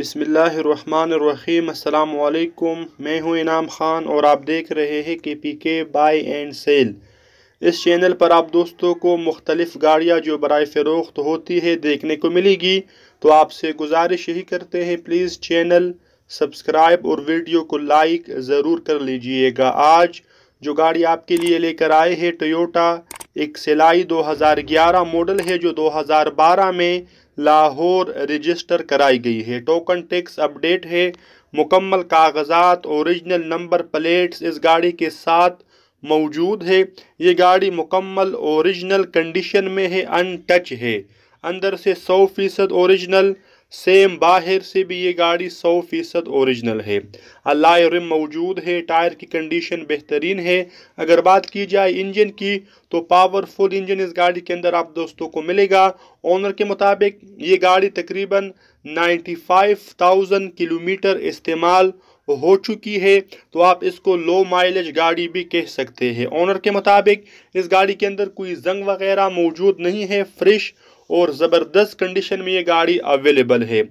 بسم اللہ الرحمن الرحیم السلام علیکم میں ہوں انعام خان اور آپ دیکھ رہے ہیں K P K buy and sell اس چینل پر آپ دوستوں کو مختلف گاڑیاں جو برائے فروخت ہوتی ہے دیکھنے کو ملے گی تو آپ سے گزارش ہی کرتے ہیں پلیز چینل سبسکرائب اور ویڈیو کو لائک ضرور کر لیجئے گا آج جو گاڑی آپ کے لیے لے کر آئے ہیں ٹویوٹا ایک سلائی دو ہزار گیارہ ماڈل ہے جو دو ہزار بارہ میں لاہور رجسٹر کرائی گئی ہے ٹوکن ٹیکس اپڈیٹ ہے مکمل کاغذات اوریجنل نمبر پلیٹس اس گاڑی کے ساتھ موجود ہے یہ گاڑی مکمل اوریجنل کنڈیشن میں ہے ان ٹچ ہے اندر سے سو فیصد اوریجنل سیم باہر سے بھی یہ گاڑی سو فیصد اوریجنل ہے اللہ رم موجود ہے ٹائر کی کنڈیشن بہترین ہے اگر بات کی جائے انجن کی تو پاور فل انجن اس گاڑی کے اندر آپ دوستوں کو ملے گا اونر کے مطابق یہ گاڑی تقریباً نائنٹی فائیو تاؤزن کلومیٹر استعمال ہو چکی ہے تو آپ اس کو لو مائلج گاڑی بھی کہہ سکتے ہیں اونر کے مطابق اس گاڑی کے اندر کوئی زنگ وغیرہ موجود نہیں ہے فریش اور زبردست کنڈیشن میں یہ گاڑی اویلیبل ہے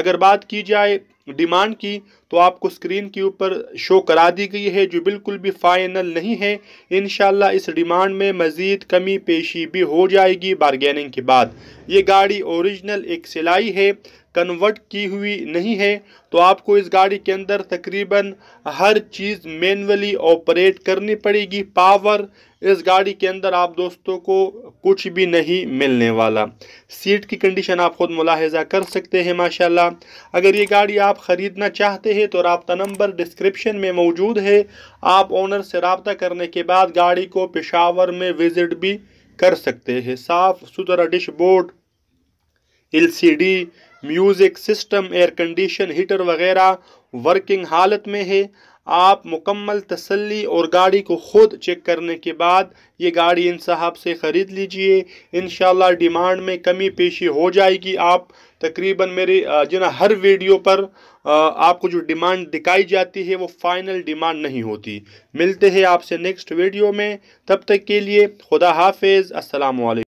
اگر بات کی جائے ڈیمانڈ کی تو آپ کو اسکرین کے اوپر شو کرا دی گئی ہے جو بالکل بھی فائنل نہیں ہے انشاءاللہ اس ڈیمانڈ میں مزید کمی پیشی بھی ہو جائے گی بارگیننگ کے بعد یہ گاڑی اوریجنل ایک سلائی ہے کنورٹ کی ہوئی نہیں ہے تو آپ کو اس گاڑی کے اندر تقریباً ہر چیز مینولی آپریٹ کرنی پڑے گی پاور اس گاڑی کے اندر آپ دوستوں کو کچھ بھی نہیں ملنے والا سیٹ کی کنڈیشن آپ خود ملاحظہ کر سکتے ہیں ماشاءاللہ اگر یہ گاڑی آپ خریدنا چاہتے ہیں تو رابطہ نمبر ڈسکرپشن میں موجود ہے آپ اونر سے رابطہ کرنے کے بعد گاڑی کو پشاور میں وزٹ بھی کر سکتے ہیں صاف ستھرا dashboard L C D music system air condition heater وغیرہ ورکنگ حالت میں ہے آپ مکمل تسلی اور گاڑی کو خود چیک کرنے کے بعد یہ گاڑی ان صاحب سے خرید لیجئے انشاءاللہ ڈیمانڈ میں کمی پیشی ہو جائے گی آپ تقریباً میرے جنا ہر ویڈیو پر آپ کو جو ڈیمانڈ دکھائی جاتی ہے وہ فائنل ڈیمانڈ نہیں ہوتی ملتے ہیں آپ سے نیکسٹ ویڈیو میں تب تک کے لیے خدا حافظ السلام علیکم